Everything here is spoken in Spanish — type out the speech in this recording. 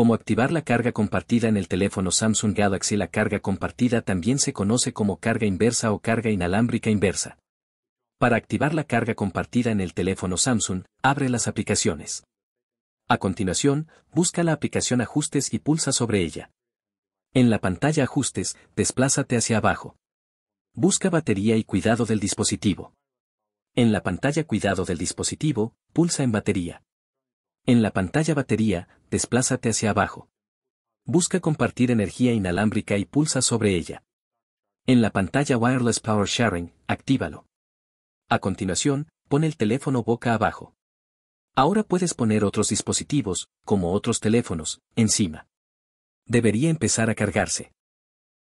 Como activar la carga compartida en el teléfono Samsung Galaxy la carga compartida también se conoce como carga inversa o carga inalámbrica inversa. Para activar la carga compartida en el teléfono Samsung, abre las aplicaciones. A continuación, busca la aplicación Ajustes y pulsa sobre ella. En la pantalla Ajustes, desplázate hacia abajo. Busca batería y cuidado del dispositivo. En la pantalla Cuidado del dispositivo, pulsa en batería. En la pantalla batería, desplázate hacia abajo. Busca compartir energía inalámbrica y pulsa sobre ella. En la pantalla Wireless Power Sharing, actívalo. A continuación, pon el teléfono boca abajo. Ahora puedes poner otros dispositivos, como otros teléfonos, encima. Debería empezar a cargarse.